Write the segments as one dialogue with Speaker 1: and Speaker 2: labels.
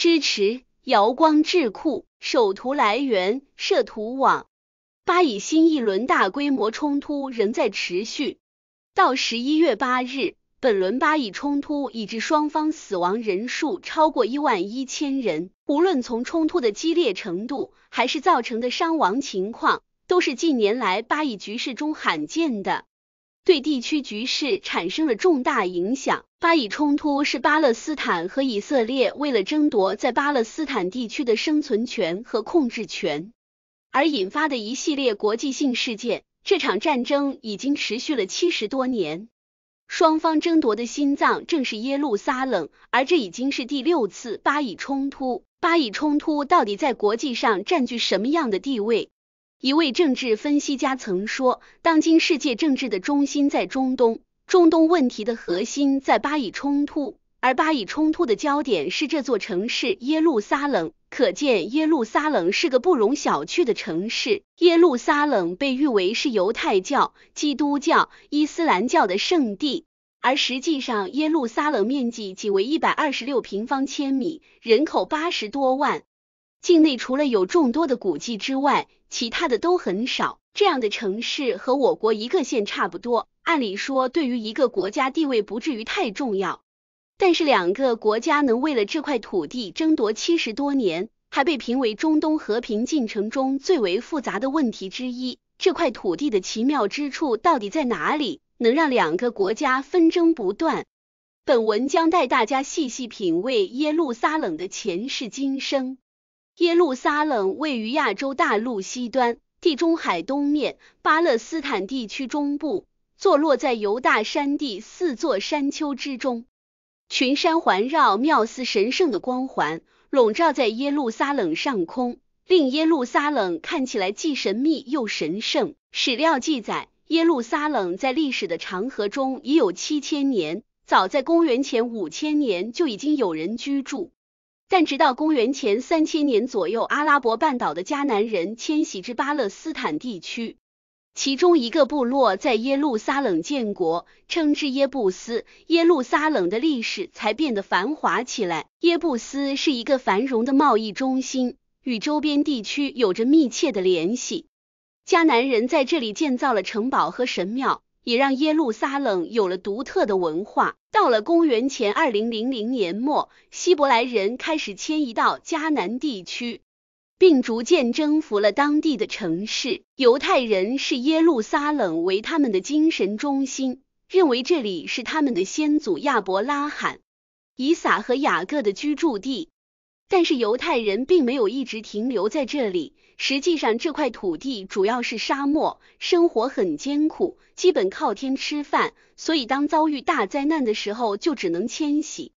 Speaker 1: 支持。瑶光智库。首图来源：摄图网。巴以新一轮大规模冲突仍在持续。到十一月八日，本轮巴以冲突已致双方死亡人数超过一万一千人。无论从冲突的激烈程度，还是造成的伤亡情况，都是近年来巴以局势中罕见的。对地区局势产生了重大影响。巴以冲突是巴勒斯坦和以色列为了争夺在巴勒斯坦地区的生存权和控制权而引发的一系列国际性事件。这场战争已经持续了七十多年，双方争夺的心脏正是耶路撒冷，而这已经是第六次巴以冲突。巴以冲突到底在国际上占据什么样的地位？一位政治分析家曾说，当今世界政治的中心在中东，中东问题的核心在巴以冲突，而巴以冲突的焦点是这座城市耶路撒冷。可见，耶路撒冷是个不容小觑的城市。耶路撒冷被誉为是犹太教、基督教、伊斯兰教的圣地，而实际上，耶路撒冷面积仅为一百二十六平方千米，人口八十多万。境内除了有众多的古迹之外，其他的都很少。这样的城市和我国一个县差不多，按理说对于一个国家地位不至于太重要。但是两个国家能为了这块土地争夺七十多年，还被评为中东和平进程中最为复杂的问题之一。这块土地的奇妙之处到底在哪里，能让两个国家纷争不断？本文将带大家细细品味耶路撒冷的前世今生。耶路撒冷位于亚洲大陆西端，地中海东面，巴勒斯坦地区中部，坐落在犹大山地四座山丘之中，群山环绕，妙似神圣的光环笼罩在耶路撒冷上空，令耶路撒冷看起来既神秘又神圣。史料记载，耶路撒冷在历史的长河中已有七千年，早在公元前五千年就已经有人居住。但直到公元前三千年左右，阿拉伯半岛的迦南人迁徙至巴勒斯坦地区，其中一个部落在耶路撒冷建国，称之耶布斯。耶路撒冷的历史才变得繁华起来。耶布斯是一个繁荣的贸易中心，与周边地区有着密切的联系。迦南人在这里建造了城堡和神庙。也让耶路撒冷有了独特的文化。到了公元前二零零零年末，希伯来人开始迁移到迦南地区，并逐渐征服了当地的城市。犹太人视耶路撒冷为他们的精神中心，认为这里是他们的先祖亚伯拉罕、以撒和雅各的居住地。但是犹太人并没有一直停留在这里。实际上，这块土地主要是沙漠，生活很艰苦，基本靠天吃饭，所以当遭遇大灾难的时候，就只能迁徙。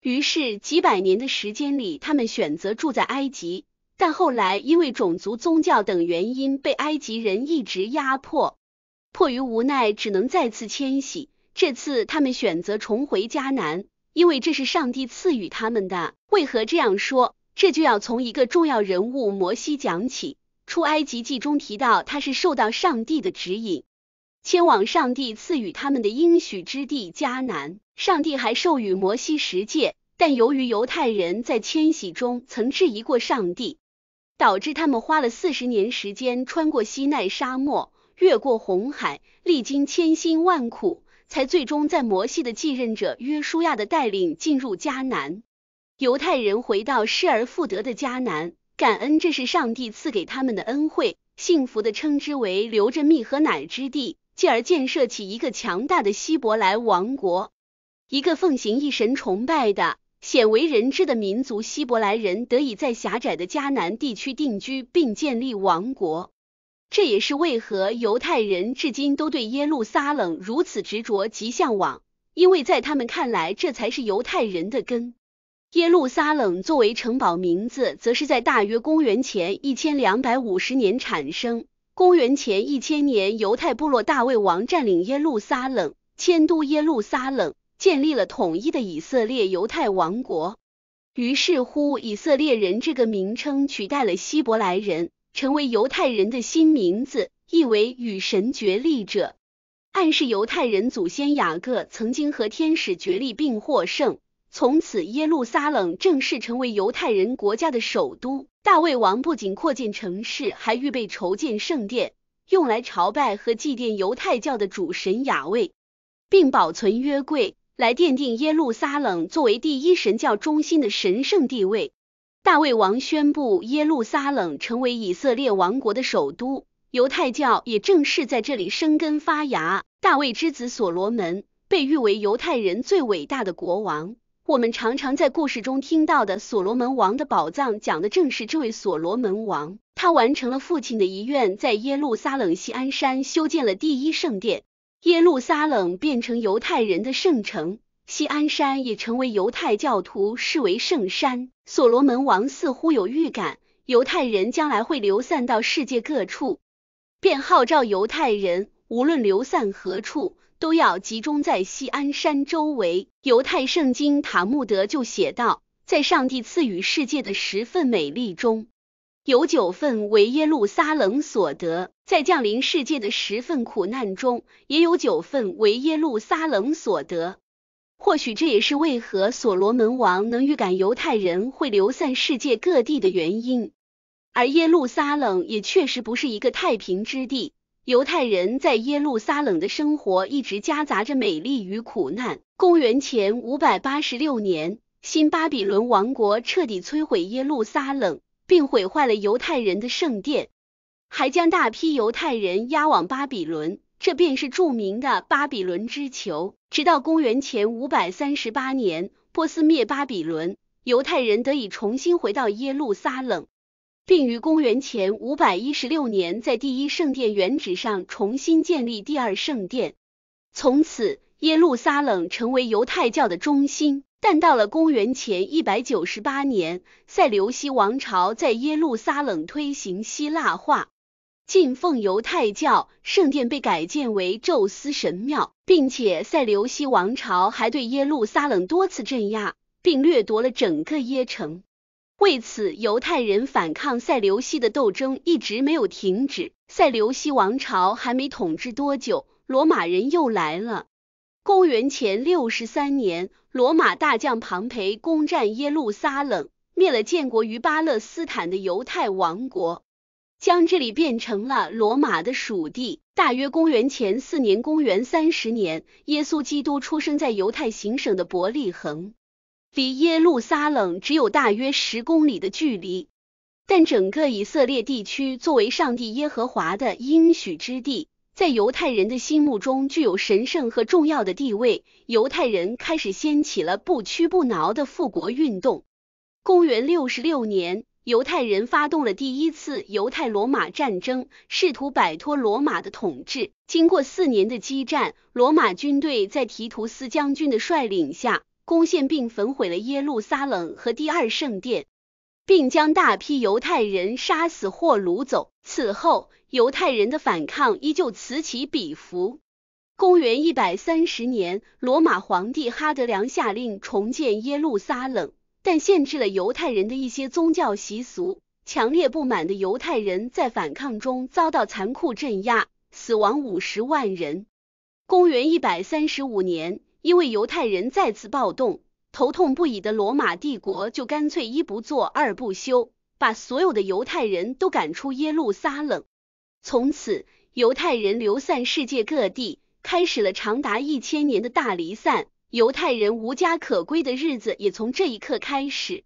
Speaker 1: 于是，几百年的时间里，他们选择住在埃及，但后来因为种族、宗教等原因，被埃及人一直压迫，迫于无奈，只能再次迁徙。这次，他们选择重回迦南，因为这是上帝赐予他们的。为何这样说？这就要从一个重要人物摩西讲起，《出埃及记》中提到他是受到上帝的指引，迁往上帝赐予他们的应许之地迦南。上帝还授予摩西十诫，但由于犹太人在迁徙中曾质疑过上帝，导致他们花了四十年时间穿过西奈沙漠，越过红海，历经千辛万苦，才最终在摩西的继任者约书亚的带领进入迦南。犹太人回到失而复得的迦南，感恩这是上帝赐给他们的恩惠，幸福的称之为“流着蜜和奶之地”，继而建设起一个强大的希伯来王国。一个奉行一神崇拜的鲜为人知的民族——希伯来人，得以在狭窄的迦南地区定居并建立王国。这也是为何犹太人至今都对耶路撒冷如此执着及向往，因为在他们看来，这才是犹太人的根。耶路撒冷作为城堡名字，则是在大约公元前一千两百五十年产生。公元前一千年，犹太部落大卫王占领耶路撒冷，迁都耶路撒冷，建立了统一的以色列犹太王国。于是乎，以色列人这个名称取代了希伯来人，成为犹太人的新名字，意为与神决力者，暗示犹太人祖先雅各曾经和天使决力并获胜。从此，耶路撒冷正式成为犹太人国家的首都。大卫王不仅扩建城市，还预备筹建圣殿，用来朝拜和祭奠犹太教的主神雅威，并保存约柜，来奠定耶路撒冷作为第一神教中心的神圣地位。大卫王宣布耶路撒冷成为以色列王国的首都，犹太教也正式在这里生根发芽。大卫之子所罗门被誉为犹太人最伟大的国王。我们常常在故事中听到的《所罗门王的宝藏》，讲的正是这位所罗门王。他完成了父亲的遗愿，在耶路撒冷西安山修建了第一圣殿，耶路撒冷变成犹太人的圣城，西安山也成为犹太教徒视为圣山。所罗门王似乎有预感，犹太人将来会流散到世界各处，便号召犹太人，无论流散何处。都要集中在西安山周围。犹太圣经《塔木德》就写道，在上帝赐予世界的十份美丽中，有九份为耶路撒冷所得；在降临世界的十份苦难中，也有九份为耶路撒冷所得。或许这也是为何所罗门王能预感犹太人会流散世界各地的原因。而耶路撒冷也确实不是一个太平之地。犹太人在耶路撒冷的生活一直夹杂着美丽与苦难。公元前五百八十六年，新巴比伦王国彻底摧毁耶路撒冷，并毁坏了犹太人的圣殿，还将大批犹太人押往巴比伦，这便是著名的巴比伦之囚。直到公元前五百三十八年，波斯灭巴比伦，犹太人得以重新回到耶路撒冷。并于公元前五百一十六年，在第一圣殿原址上重新建立第二圣殿，从此耶路撒冷成为犹太教的中心。但到了公元前一百九十八年，塞琉西王朝在耶路撒冷推行希腊化，进奉犹太教，圣殿被改建为宙斯神庙，并且塞琉西王朝还对耶路撒冷多次镇压，并掠夺了整个耶城。为此，犹太人反抗塞琉西的斗争一直没有停止。塞琉西王朝还没统治多久，罗马人又来了。公元前六十三年，罗马大将庞培攻占耶路撒冷，灭了建国于巴勒斯坦的犹太王国，将这里变成了罗马的属地。大约公元前四年、公元三十年，耶稣基督出生在犹太行省的伯利恒。离耶路撒冷只有大约十公里的距离，但整个以色列地区作为上帝耶和华的应许之地，在犹太人的心目中具有神圣和重要的地位。犹太人开始掀起了不屈不挠的复国运动。公元六十六年，犹太人发动了第一次犹太罗马战争，试图摆脱罗马的统治。经过四年的激战，罗马军队在提图斯将军的率领下。攻陷并焚毁了耶路撒冷和第二圣殿，并将大批犹太人杀死或掳走。此后，犹太人的反抗依旧此起彼伏。公元一百三十年，罗马皇帝哈德良下令重建耶路撒冷，但限制了犹太人的一些宗教习俗。强烈不满的犹太人在反抗中遭到残酷镇压，死亡五十万人。公元一百三十五年。因为犹太人再次暴动，头痛不已的罗马帝国就干脆一不做二不休，把所有的犹太人都赶出耶路撒冷。从此，犹太人流散世界各地，开始了长达一千年的大离散。犹太人无家可归的日子也从这一刻开始。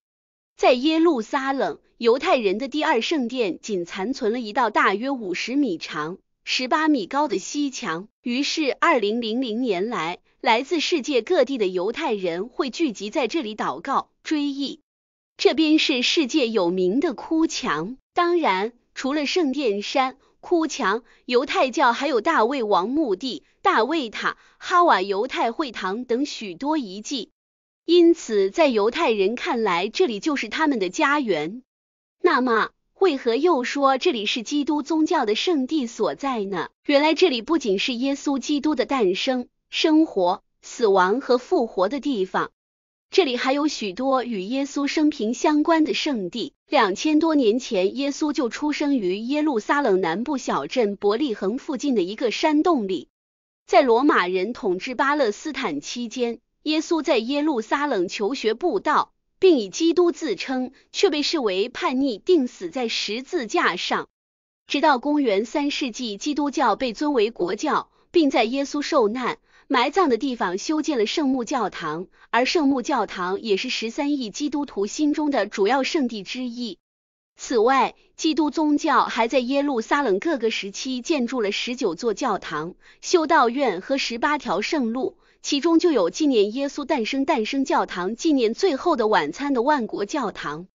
Speaker 1: 在耶路撒冷，犹太人的第二圣殿仅残存了一道大约五十米长、十八米高的西墙。于是，二零零零年来。来自世界各地的犹太人会聚集在这里祷告、追忆。这边是世界有名的哭墙，当然除了圣殿山、哭墙，犹太教还有大卫王墓地、大卫塔、哈瓦犹太会堂等许多遗迹。因此，在犹太人看来，这里就是他们的家园。那么，为何又说这里是基督宗教的圣地所在呢？原来，这里不仅是耶稣基督的诞生。生活、死亡和复活的地方。这里还有许多与耶稣生平相关的圣地。两千多年前，耶稣就出生于耶路撒冷南部小镇伯利恒附近的一个山洞里。在罗马人统治巴勒斯坦期间，耶稣在耶路撒冷求学布道，并以基督自称，却被视为叛逆，钉死在十字架上。直到公元三世纪，基督教被尊为国教，并在耶稣受难。埋葬的地方修建了圣母教堂，而圣母教堂也是十三亿基督徒心中的主要圣地之一。此外，基督宗教还在耶路撒冷各个时期建筑了十九座教堂、修道院和十八条圣路，其中就有纪念耶稣诞生诞生教堂、纪念最后的晚餐的万国教堂、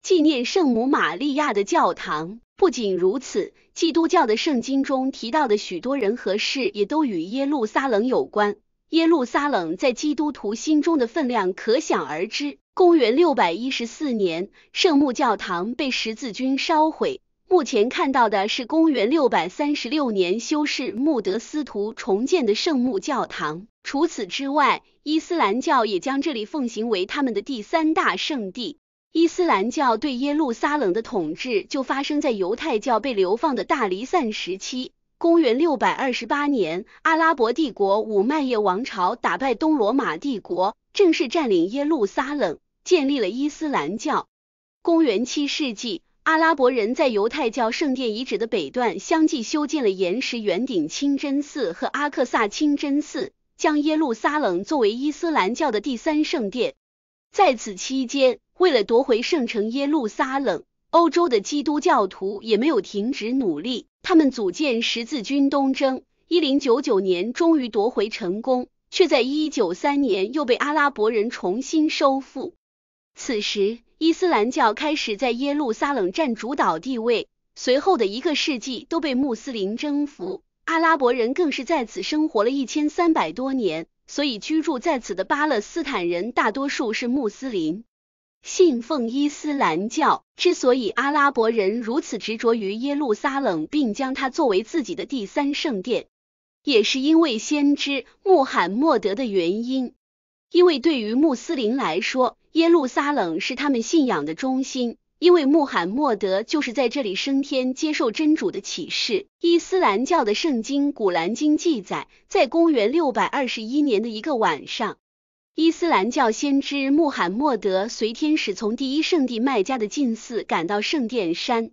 Speaker 1: 纪念圣母玛利亚的教堂。不仅如此，基督教的圣经中提到的许多人和事也都与耶路撒冷有关。耶路撒冷在基督徒心中的分量可想而知。公元六百一十四年，圣母教堂被十字军烧毁。目前看到的是公元六百三十六年修士穆德斯图重建的圣母教堂。除此之外，伊斯兰教也将这里奉行为他们的第三大圣地。伊斯兰教对耶路撒冷的统治就发生在犹太教被流放的大离散时期。公元六百二十八年，阿拉伯帝国伍麦叶王朝打败东罗马帝国，正式占领耶路撒冷，建立了伊斯兰教。公元七世纪，阿拉伯人在犹太教圣殿遗址的北段相继修建了岩石圆顶清真寺和阿克萨清真寺，将耶路撒冷作为伊斯兰教的第三圣殿。在此期间，为了夺回圣城耶路撒冷，欧洲的基督教徒也没有停止努力。他们组建十字军东征，一零九九年终于夺回成功，却在一九三年又被阿拉伯人重新收复。此时，伊斯兰教开始在耶路撒冷占主导地位。随后的一个世纪都被穆斯林征服，阿拉伯人更是在此生活了一千三百多年。所以，居住在此的巴勒斯坦人大多数是穆斯林。信奉伊斯兰教，之所以阿拉伯人如此执着于耶路撒冷，并将它作为自己的第三圣殿，也是因为先知穆罕默德的原因。因为对于穆斯林来说，耶路撒冷是他们信仰的中心。因为穆罕默德就是在这里升天，接受真主的启示。伊斯兰教的圣经《古兰经》记载，在公元六百二十一年的一个晚上。伊斯兰教先知穆罕默德随天使从第一圣地麦加的禁寺赶到圣殿山，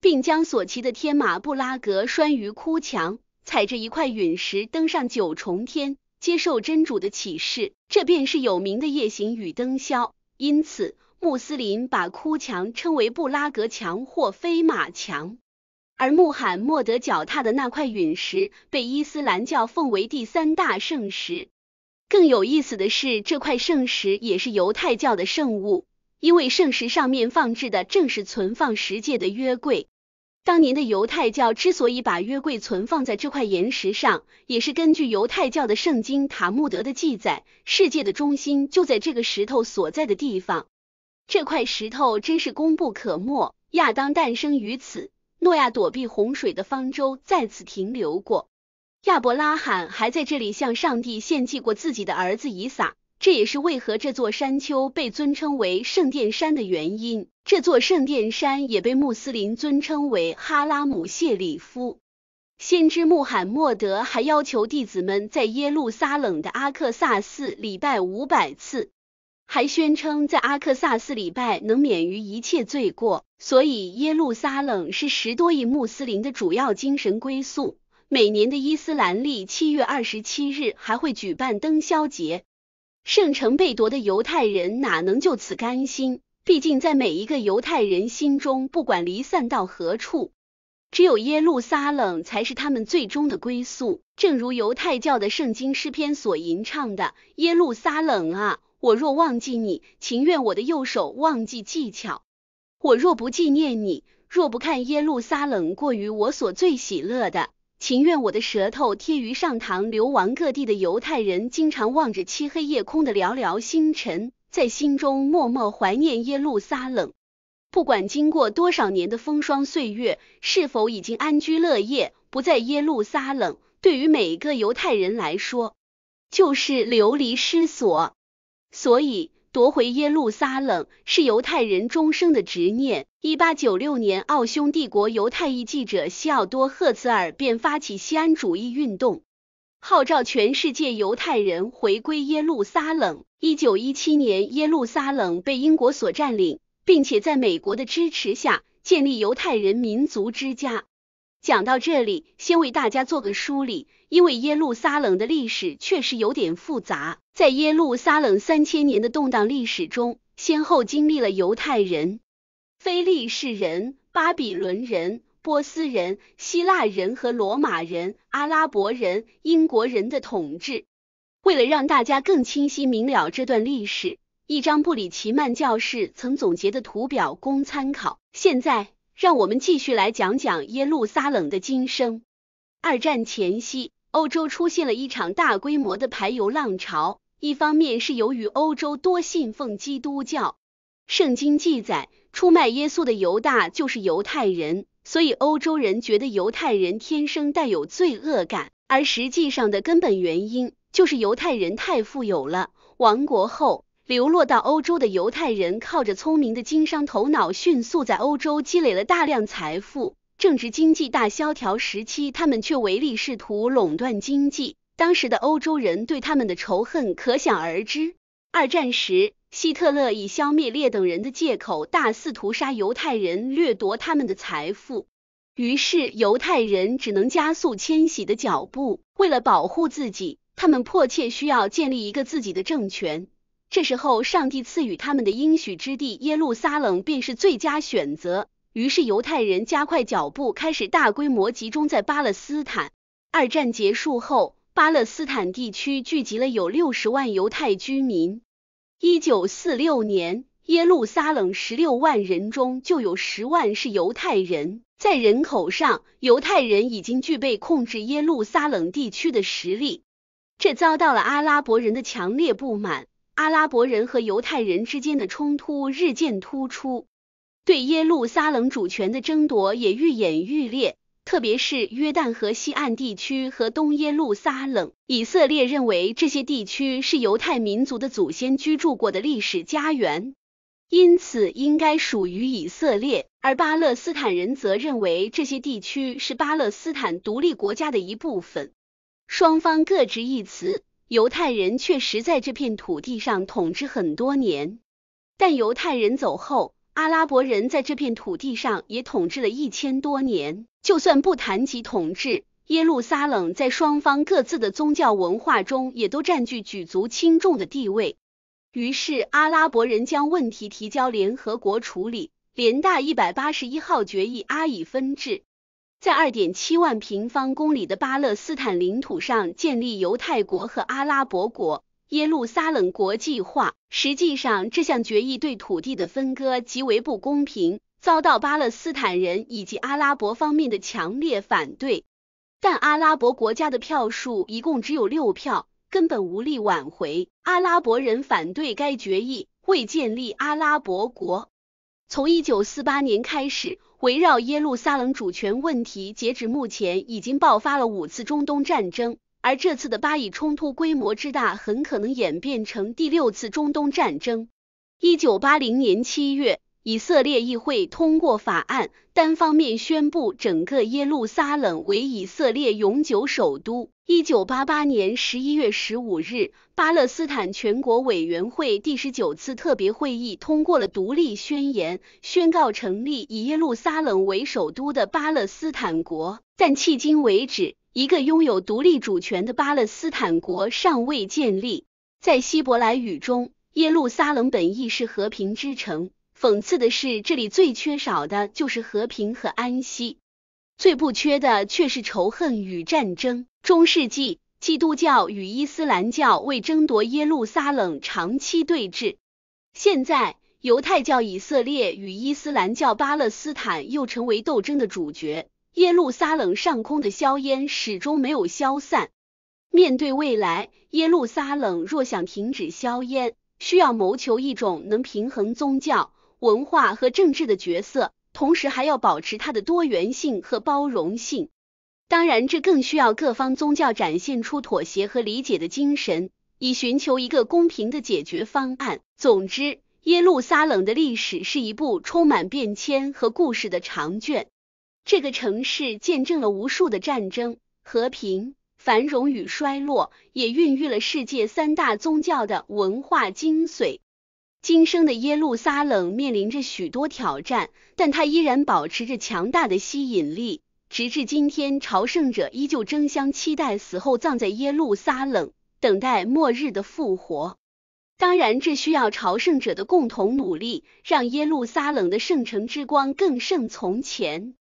Speaker 1: 并将所骑的天马布拉格拴于哭墙，踩着一块陨石登上九重天，接受真主的启示。这便是有名的夜行与登霄。因此，穆斯林把哭墙称为布拉格墙或飞马墙，而穆罕默德脚踏的那块陨石被伊斯兰教奉为第三大圣石。更有意思的是，这块圣石也是犹太教的圣物，因为圣石上面放置的正是存放十诫的约柜。当年的犹太教之所以把约柜存放在这块岩石上，也是根据犹太教的圣经《塔木德》的记载，世界的中心就在这个石头所在的地方。这块石头真是功不可没，亚当诞生于此，诺亚躲避洪水的方舟在此停留过。亚伯拉罕还在这里向上帝献祭过自己的儿子以撒，这也是为何这座山丘被尊称为圣殿山的原因。这座圣殿山也被穆斯林尊称为哈拉姆谢里夫。先知穆罕默德还要求弟子们在耶路撒冷的阿克萨寺礼拜五百次，还宣称在阿克萨寺礼拜能免于一切罪过。所以耶路撒冷是十多亿穆斯林的主要精神归宿。每年的伊斯兰历七月二十七日还会举办灯宵节。圣城被夺的犹太人哪能就此甘心？毕竟在每一个犹太人心中，不管离散到何处，只有耶路撒冷才是他们最终的归宿。正如犹太教的圣经诗篇所吟唱的：“耶路撒冷啊，我若忘记你，情愿我的右手忘记技巧；我若不纪念你，若不看耶路撒冷，过于我所最喜乐的。”情愿我的舌头贴于上膛。流亡各地的犹太人经常望着漆黑夜空的寥寥星辰，在心中默默怀念耶路撒冷。不管经过多少年的风霜岁月，是否已经安居乐业，不在耶路撒冷，对于每个犹太人来说，就是流离失所。所以。夺回耶路撒冷是犹太人终生的执念。一八九六年，奥匈帝国犹太裔记者西奥多·赫茨尔便发起西安主义运动，号召全世界犹太人回归耶路撒冷。一九一七年，耶路撒冷被英国所占领，并且在美国的支持下建立犹太人民族之家。讲到这里，先为大家做个梳理，因为耶路撒冷的历史确实有点复杂。在耶路撒冷三千年的动荡历史中，先后经历了犹太人、非利士人、巴比伦人、波斯人、希腊人和罗马人、阿拉伯人、英国人的统治。为了让大家更清晰明了这段历史，一张布里奇曼教室曾总结的图表供参考。现在，让我们继续来讲讲耶路撒冷的今生。二战前夕。欧洲出现了一场大规模的排犹浪潮，一方面是由于欧洲多信奉基督教，圣经记载出卖耶稣的犹大就是犹太人，所以欧洲人觉得犹太人天生带有罪恶感。而实际上的根本原因就是犹太人太富有了。亡国后流落到欧洲的犹太人，靠着聪明的经商头脑，迅速在欧洲积累了大量财富。正值经济大萧条时期，他们却唯利是图，垄断经济。当时的欧洲人对他们的仇恨可想而知。二战时，希特勒以消灭劣等人的借口，大肆屠杀犹太人，掠夺他们的财富。于是，犹太人只能加速迁徙的脚步。为了保护自己，他们迫切需要建立一个自己的政权。这时候，上帝赐予他们的应许之地耶路撒冷，便是最佳选择。于是，犹太人加快脚步，开始大规模集中在巴勒斯坦。二战结束后，巴勒斯坦地区聚集了有六十万犹太居民。一九四六年，耶路撒冷十六万人中就有十万是犹太人。在人口上，犹太人已经具备控制耶路撒冷地区的实力，这遭到了阿拉伯人的强烈不满。阿拉伯人和犹太人之间的冲突日渐突出。对耶路撒冷主权的争夺也愈演愈烈，特别是约旦河西岸地区和东耶路撒冷。以色列认为这些地区是犹太民族的祖先居住过的历史家园，因此应该属于以色列；而巴勒斯坦人则认为这些地区是巴勒斯坦独立国家的一部分。双方各执一词。犹太人确实在这片土地上统治很多年，但犹太人走后。阿拉伯人在这片土地上也统治了一千多年。就算不谈及统治，耶路撒冷在双方各自的宗教文化中也都占据举足轻重的地位。于是，阿拉伯人将问题提交联合国处理。联大一百八十一号决议阿以分治，在二点七万平方公里的巴勒斯坦领土上建立犹太国和阿拉伯国。耶路撒冷国际化，实际上这项决议对土地的分割极为不公平，遭到巴勒斯坦人以及阿拉伯方面的强烈反对。但阿拉伯国家的票数一共只有六票，根本无力挽回。阿拉伯人反对该决议，未建立阿拉伯国。从一九四八年开始，围绕耶路撒冷主权问题，截止目前已经爆发了五次中东战争。而这次的巴以冲突规模之大，很可能演变成第六次中东战争。一九八零年七月，以色列议会通过法案，单方面宣布整个耶路撒冷为以色列永久首都。一九八八年十一月十五日，巴勒斯坦全国委员会第十九次特别会议通过了独立宣言，宣告成立以耶路撒冷为首都的巴勒斯坦国。但迄今为止，一个拥有独立主权的巴勒斯坦国尚未建立。在希伯来语中，耶路撒冷本意是和平之城。讽刺的是，这里最缺少的就是和平和安息，最不缺的却是仇恨与战争。中世纪，基督教与伊斯兰教为争夺耶路撒冷长期对峙。现在，犹太教以色列与伊斯兰教巴勒斯坦又成为斗争的主角。耶路撒冷上空的硝烟始终没有消散。面对未来，耶路撒冷若想停止硝烟，需要谋求一种能平衡宗教、文化和政治的角色，同时还要保持它的多元性和包容性。当然，这更需要各方宗教展现出妥协和理解的精神，以寻求一个公平的解决方案。总之，耶路撒冷的历史是一部充满变迁和故事的长卷。这个城市见证了无数的战争、和平、繁荣与衰落，也孕育了世界三大宗教的文化精髓。今生的耶路撒冷面临着许多挑战，但它依然保持着强大的吸引力。直至今天，朝圣者依旧争相期待死后葬在耶路撒冷，等待末日的复活。当然，这需要朝圣者的共同努力，让耶路撒冷的圣城之光更胜从前。